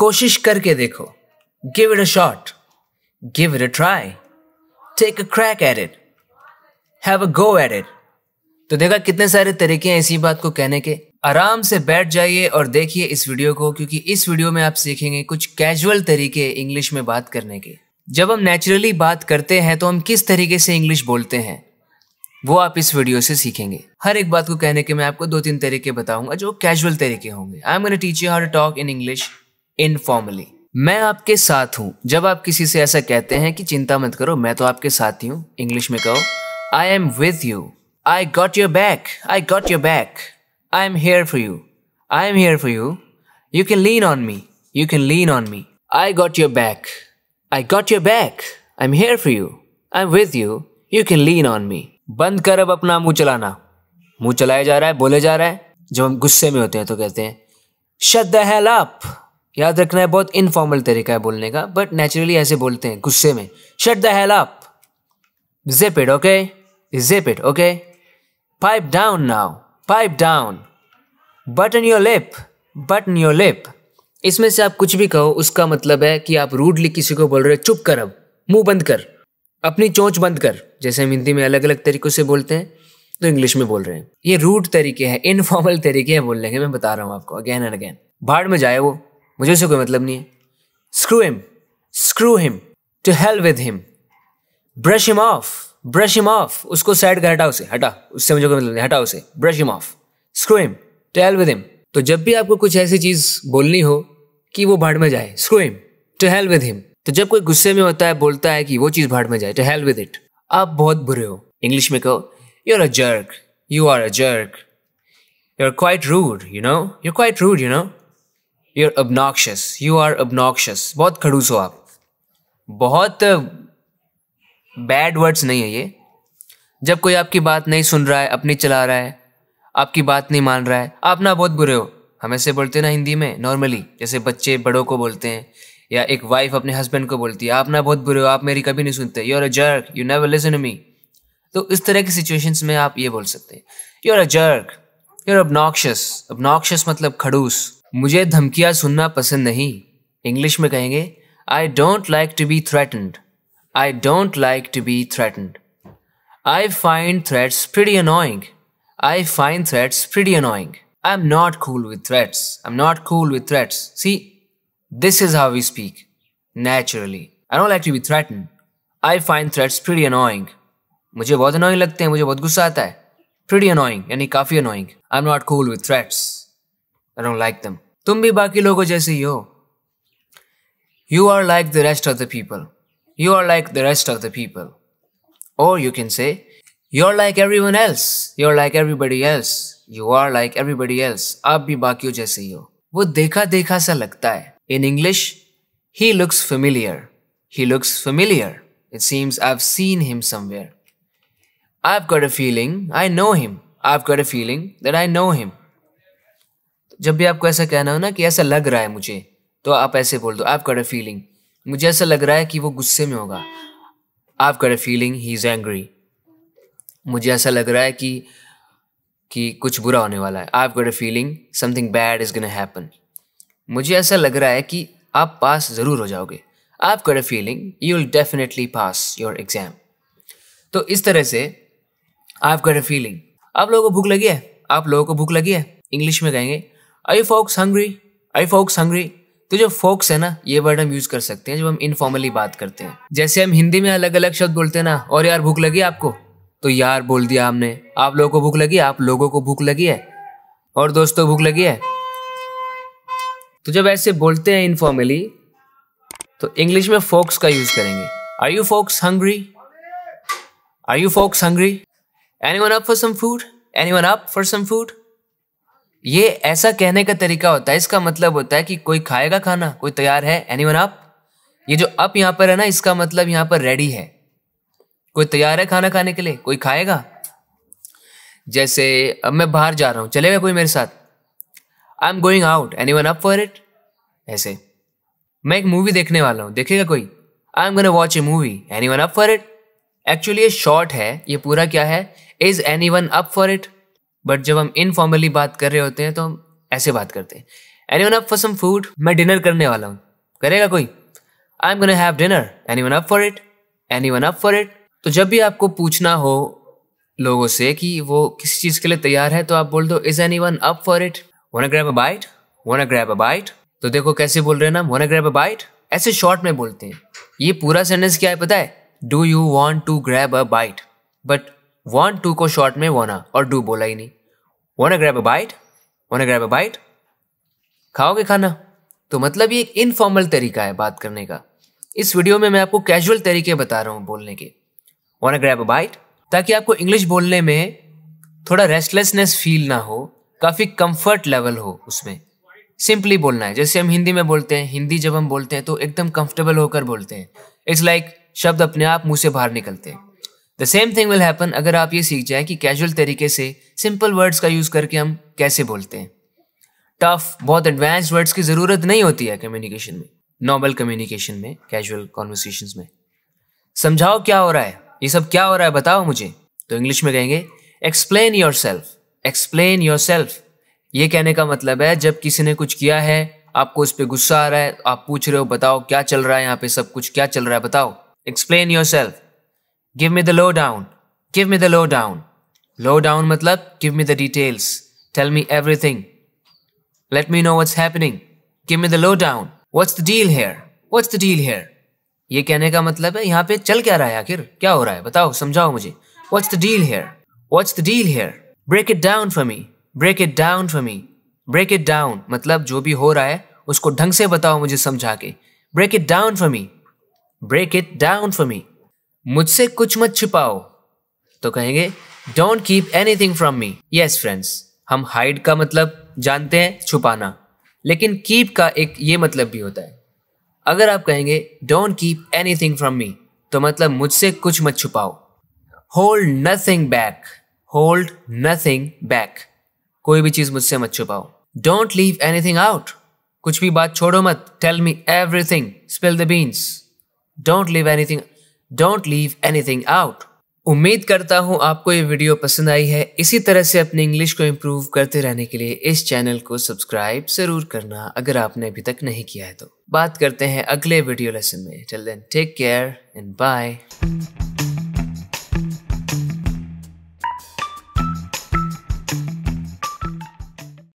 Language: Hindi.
कोशिश करके देखो give it a shot give it a try take a crack at it have a go at it तो देखा कितने सारे तरीके हैं इसी बात को कहने के आराम से बैठ जाइए और देखिए इस वीडियो को क्योंकि इस वीडियो में आप सीखेंगे कुछ कैजुअल तरीके इंग्लिश में बात करने के जब हम नेचुरली बात करते हैं तो हम किस तरीके से इंग्लिश बोलते हैं वो आप इस वीडियो से सीखेंगे हर एक बात को कहने के मैं आपको दो तीन तरीके बताऊंगा जो कैजुअल तरीके होंगे I am gonna teach you how to talk in English informally मैं आपके साथ हूँ जब आप किसी से ऐसा कहते हैं कि चिंता मत करो मैं तो आपके साथ ही हूँ इंग्लिश में कहो I am with you I got your back I got your back I am here for you I am here for you you can lean on me you can lean on me I got your back I got your back I am here for you I am with you you can lean on me बंद कर अब अपना मुंह चलाना मुंह चलाया जा रहा है बोले जा रहा है जब हम गुस्से में होते हैं तो कहते हैं शट द हेल अप याद रखना है बहुत इनफॉर्मल तरीका है बोलने का बट नेचुरली ऐसे बोलते हैं गुस्से में shut the hell up zip it okay zip it okay pipe down now pipe down button your lip button your lip इसमें से आप कुछ भी कहो उसका मतलब है कि आप रूडली किसी को बोल रहे हो चुप कर अब मुंह बंद कर अपनी चोंच बंद कर जैसे हम हिंदी में अलग अलग तरीक़ों से बोलते हैं तो इंग्लिश में बोल रहे हैं ये रूट तरीके हैं इनफॉर्मल तरीके हैं बोलने के मैं बता रहा हूँ आपको अगेन एंड अगेन भाड़ में जाए वो मुझे उसे कोई मतलब नहीं है screw him screw him to help with him brush him of brush him of उसको साइड का हटा उसे हटा उससे मुझे कोई मतलब नहीं हटा उसे brush him of screw him to help with him तो जब भी आपको कुछ ऐसी चीज़ बोलनी हो कि वो भाड़ में जाए screw him to help with him तो जब कोई गुस्से में होता है बोलता है कि वो चीज़ भाड़ में जाए टू हेल्प विद इट आप बहुत बुरे हो इंग्लिश में कहो you're a jerk you are a jerk you are quite rude you know you quite rude you know your अबनॉक्शस you are अबनॉक्शस बहुत खड़ूस हो आप बहुत बैड uh, वर्ड्स नहीं है ये जब कोई आपकी बात नहीं सुन रहा है अपनी चला रहा है आपकी बात नहीं मान रहा है आप ना बहुत बुरे हो हम ऐसे बोलते ना हिंदी में नॉर्मली जैसे बच्चे बड़ों को बोलते हैं या एक वाइफ अपने हस्बैंड को बोलती है आप ना बहुत बुरे हो आप मेरी कभी नहीं सुनते you are a jerk you never listen me तो इस तरह की सिचुएशंस में आप ये बोल सकते हैं you are a jerk you are अबनॉक्शस अबनॉक्शस मतलब खड़ूस मुझे धमकियां सुनना पसंद नहीं इंग्लिश में कहेंगे I don't like to be threatened I don't like to be threatened I find threats pretty annoying I find threats pretty annoying I am not cool with threats I am not cool with threats see this is how we speak naturally I don't like to be threaten I find threats pretty annoying मुझे बहुत अनोइंग लगते हैं मुझे बहुत गुस्सा आता है प्रीटी अनोइंग यानी काफ़ी annoying I am not cool with threats I don't like दम तुम भी बाकी लोगों जैसे ही हो you are like the rest of the people you are like the rest of the people और you can say you are like every one else you are like everybody else you are like everybody else आप भी बाकी जैसे ही हो वो देखा देखा सा लगता है in English he looks familiar he looks familiar It seems I've seen him somewhere. I've got a feeling I know him. I've got a feeling that I know him. जब भी आपको ऐसा कहना हो ना कि ऐसा लग रहा है मुझे तो आप ऐसे बोल दो आप कर अ फीलिंग मुझे ऐसा लग रहा है कि वो गुस्से में होगा आप कर फीलिंग ही इज़ एंग्री मुझे ऐसा लग रहा है कि कि कुछ बुरा होने वाला है आप गट a feeling something bad is gonna happen मुझे ऐसा लग रहा है कि आप पास ज़रूर हो जाओगे आप कर a feeling you will definitely pass your exam तो इस तरह से आप कर अ फीलिंग आप लोगों को भूख लगी है आप लोगों को भूख लगी है इंग्लिश में कहेंगे आई focus hungry I focus hungry तो जो फोक्स है ना ये वर्ड हम यूज कर सकते हैं जब हम इनफॉर्मली बात करते हैं जैसे हम हिंदी में अलग अलग शब्द बोलते हैं ना और यार भूख लगी आपको तो यार बोल दिया हमने आप लोगों को भूख लगी आप लोगों को भूख लगी है और दोस्तों भूख लगी है तो जब ऐसे बोलते हैं इनफॉर्मली तो इंग्लिश में फोक्स का यूज करेंगे are you focus hungry are you focus hungry any one up for some food any one up for some food ये ऐसा कहने का तरीका होता है इसका मतलब होता है कि कोई खाएगा खाना कोई तैयार है एनी वन आप ये जो अप यहां पर है ना इसका मतलब यहां पर रेडी है कोई तैयार है खाना खाने के लिए कोई खाएगा जैसे अब मैं बाहर जा रहा हूं चलेगा कोई मेरे साथ I am going out any one up for it ऐसे मैं एक मूवी देखने वाला हूं देखेगा कोई I am gonna watch A movie any one up for it actually ये शॉर्ट है ये पूरा क्या है is any one up for it but जब हम इनफॉर्मली बात कर रहे होते हैं तो हम ऐसे बात करते हैं any one up for some food मैं डिनर करने वाला हूँ करेगा कोई I am gonna have dinner any one up for it any one up for it तो जब भी आपको पूछना हो लोगों से कि वो किसी चीज़ के लिए तैयार है तो आप बोल दो is any one up for it one grab a bite one grab a bite तो देखो कैसे बोल रहे हैं ना वन ग्रैप अ बाइट ऐसे शॉर्ट में बोलते हैं ये पूरा सेंटेंस क्या है पता है do you want to grab a bite but want to को शॉर्ट में वोना और डू बोला ही नहीं Wanna grab a bite? Wanna grab a bite? खाओगे खाना तो मतलब ये एक इनफॉर्मल तरीका है बात करने का इस वीडियो में मैं आपको कैजुअल तरीके बता रहा हूँ बोलने के वन ग्रैब अ बाइट ताकि आपको इंग्लिश बोलने में थोड़ा रेस्टलेसनेस फील ना हो काफ़ी कंफर्ट लेवल हो उसमें सिंपली बोलना है जैसे हम हिंदी में बोलते हैं हिंदी जब हम बोलते हैं तो एकदम कंफर्टेबल होकर बोलते हैं इट्स लाइक like, शब्द अपने आप मुंह से बाहर निकलते हैं the same thing will happen अगर आप ये सीख जाए कि कैजुअल तरीके से सिंपल वर्ड्स का यूज़ करके हम कैसे बोलते हैं टफ बहुत एडवांस वर्ड्स की ज़रूरत नहीं होती है कम्युनिकेशन में नॉर्मल कम्युनिकेशन में कैजुअल कॉन्वर्सेशन में समझाओ क्या हो रहा है ये सब क्या हो रहा है बताओ मुझे तो इंग्लिश में कहेंगे explain your self explain your self ये कहने का मतलब है जब किसी ने कुछ किया है आपको उस पर गुस्सा आ रहा है आप पूछ रहे हो बताओ क्या चल रहा है यहाँ पे सब कुछ क्या चल रहा है बताओ explain your self give me the low down give me the low down low down मतलब give me the details tell me everything let me know what's happening give me the low down what's the deal hair what's the deal hair ये कहने का मतलब है यहाँ पे चल क्या रहा है आखिर क्या हो रहा है बताओ समझाओ मुझे what's the deal hair what's the deal hair break it down for me break it down for me break it down मतलब जो भी हो रहा है उसको ढंग से बताओ मुझे समझा के break it down for me break it down for me मुझसे कुछ मत छिपाओ तो कहेंगे don't keep thing from me yes friends हम हाइड का मतलब जानते हैं छुपाना लेकिन कीप का एक ये मतलब भी होता है अगर आप कहेंगे don't keep thing from me तो मतलब मुझसे कुछ मत छुपाओ hold nothing back hold nothing back कोई भी चीज़ मुझसे मत छुपाओ डोंट लीव एनीथिंग आउट कुछ भी बात छोड़ो मत tell me thing spill the beans don't leave thing don't leave thing out उम्मीद करता हूँ आपको ये वीडियो पसंद आई है इसी तरह से अपनी इंग्लिश को इम्प्रूव करते रहने के लिए इस चैनल को सब्सक्राइब ज़रूर करना अगर आपने अभी तक नहीं किया है तो बात करते हैं अगले वीडियो लेसन में चल then take care and bye